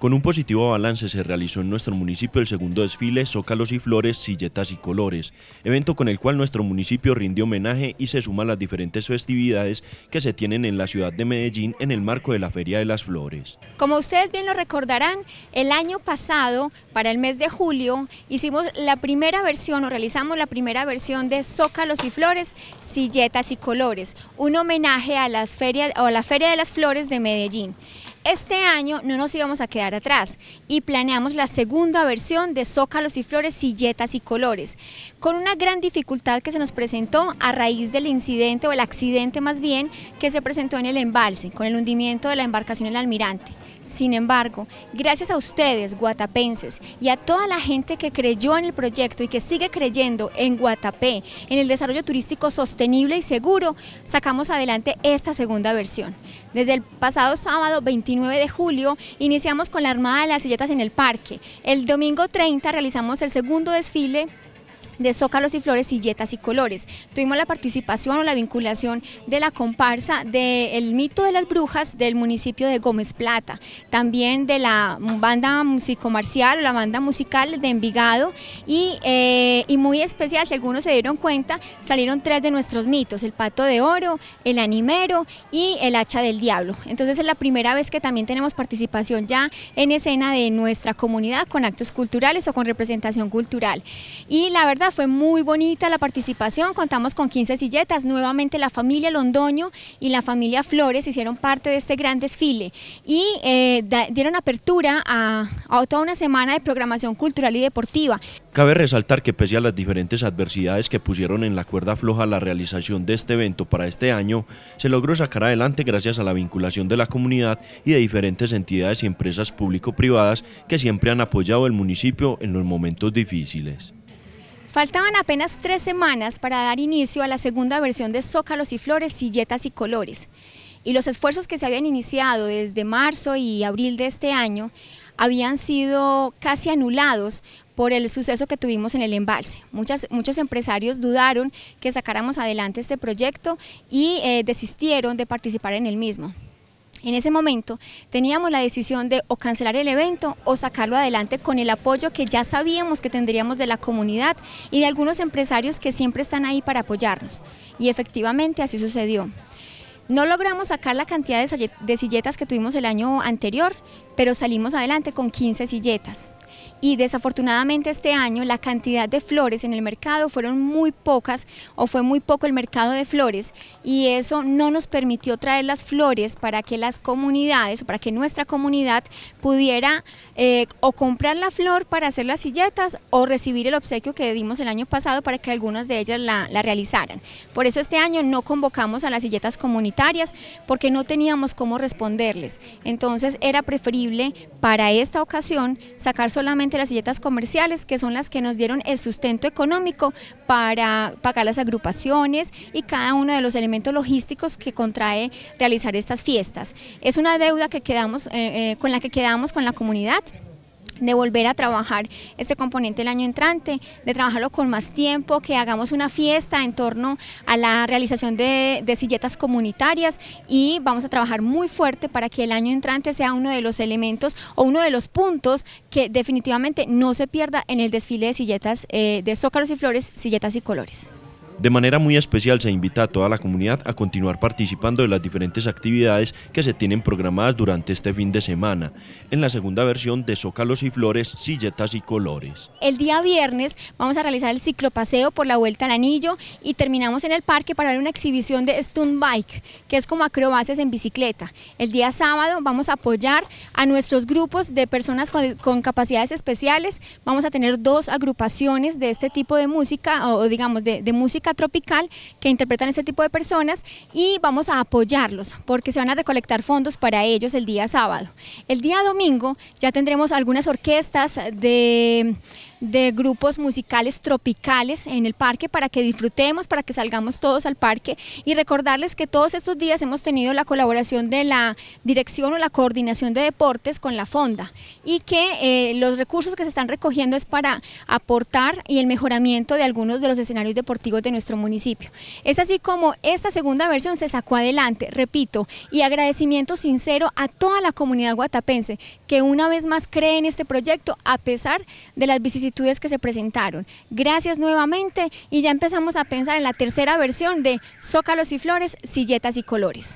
Con un positivo balance se realizó en nuestro municipio el segundo desfile Zócalos y Flores, Silletas y Colores, evento con el cual nuestro municipio rindió homenaje y se suma a las diferentes festividades que se tienen en la ciudad de Medellín en el marco de la Feria de las Flores. Como ustedes bien lo recordarán, el año pasado, para el mes de julio, hicimos la primera versión o realizamos la primera versión de Zócalos y Flores, Silletas y Colores, un homenaje a, las ferias, o a la Feria de las Flores de Medellín. Este año no nos íbamos a quedar atrás y planeamos la segunda versión de Zócalos y Flores, Silletas y Colores, con una gran dificultad que se nos presentó a raíz del incidente o el accidente más bien que se presentó en el embalse, con el hundimiento de la embarcación El Almirante. Sin embargo, gracias a ustedes, guatapenses, y a toda la gente que creyó en el proyecto y que sigue creyendo en Guatapé, en el desarrollo turístico sostenible y seguro, sacamos adelante esta segunda versión. Desde el pasado sábado 29 de julio iniciamos con la Armada de las Silletas en el parque. El domingo 30 realizamos el segundo desfile de Zócalos y Flores, Silletas y Colores. Tuvimos la participación o la vinculación de la comparsa del mito de las brujas del municipio de Gómez Plata, también de la banda musicomarcial o la banda musical de Envigado y, eh, y muy especial, si algunos se dieron cuenta, salieron tres de nuestros mitos, el pato de oro, el animero y el hacha del diablo. Entonces es la primera vez que también tenemos participación ya en escena de nuestra comunidad con actos culturales o con representación cultural. Y la verdad fue muy bonita la participación, contamos con 15 silletas, nuevamente la familia Londoño y la familia Flores hicieron parte de este gran desfile y eh, dieron apertura a, a toda una semana de programación cultural y deportiva. Cabe resaltar que pese a las diferentes adversidades que pusieron en la cuerda floja la realización de este evento para este año, se logró sacar adelante gracias a la vinculación de la comunidad y de diferentes entidades y empresas público-privadas que siempre han apoyado el municipio en los momentos difíciles. Faltaban apenas tres semanas para dar inicio a la segunda versión de Zócalos y Flores, Silletas y Colores. Y los esfuerzos que se habían iniciado desde marzo y abril de este año habían sido casi anulados por el suceso que tuvimos en el embalse. Muchas, muchos empresarios dudaron que sacáramos adelante este proyecto y eh, desistieron de participar en el mismo. En ese momento teníamos la decisión de o cancelar el evento o sacarlo adelante con el apoyo que ya sabíamos que tendríamos de la comunidad y de algunos empresarios que siempre están ahí para apoyarnos. Y efectivamente así sucedió. No logramos sacar la cantidad de silletas que tuvimos el año anterior, pero salimos adelante con 15 silletas. Y desafortunadamente este año la cantidad de flores en el mercado fueron muy pocas o fue muy poco el mercado de flores y eso no nos permitió traer las flores para que las comunidades o para que nuestra comunidad pudiera eh, o comprar la flor para hacer las silletas o recibir el obsequio que dimos el año pasado para que algunas de ellas la, la realizaran. Por eso este año no convocamos a las silletas comunitarias porque no teníamos cómo responderles. Entonces era preferible para esta ocasión sacar solamente las silletas comerciales, que son las que nos dieron el sustento económico para pagar las agrupaciones y cada uno de los elementos logísticos que contrae realizar estas fiestas. Es una deuda que quedamos, eh, eh, con la que quedamos con la comunidad de volver a trabajar este componente el año entrante, de trabajarlo con más tiempo, que hagamos una fiesta en torno a la realización de, silletas comunitarias y vamos a trabajar muy fuerte para que el año entrante sea uno de los elementos o uno de los puntos que definitivamente no se pierda en el desfile de silletas eh, de zócalos y flores, silletas y colores. De manera muy especial se invita a toda la comunidad a continuar participando de las diferentes actividades que se tienen programadas durante este fin de semana, en la segunda versión de Zócalos y Flores, Silletas y Colores. El día viernes vamos a realizar el ciclopaseo por la Vuelta al Anillo y terminamos en el parque para ver una exhibición de Stunt Bike, que es como acrobacias en bicicleta. El día sábado vamos a apoyar a nuestros grupos de personas con, capacidades especiales, vamos a tener dos agrupaciones de este tipo de música, o digamos de música tropical que interpretan este tipo de personas y vamos a apoyarlos porque se van a recolectar fondos para ellos el día sábado. El día domingo ya tendremos algunas orquestas de de grupos musicales tropicales en el parque para que disfrutemos, para que salgamos todos al parque y recordarles que todos estos días hemos tenido la colaboración de la dirección o la coordinación de deportes con la Fonda y que eh, los recursos que se están recogiendo es para aportar y el mejoramiento de algunos de los escenarios deportivos de nuestro municipio. Es así como esta segunda versión se sacó adelante, repito, y agradecimiento sincero a toda la comunidad guatapense que una vez más cree en este proyecto a pesar de las vicisitudes que se presentaron. Gracias nuevamente y ya empezamos a pensar en la tercera versión de Zócalos y Flores, Silletas y Colores.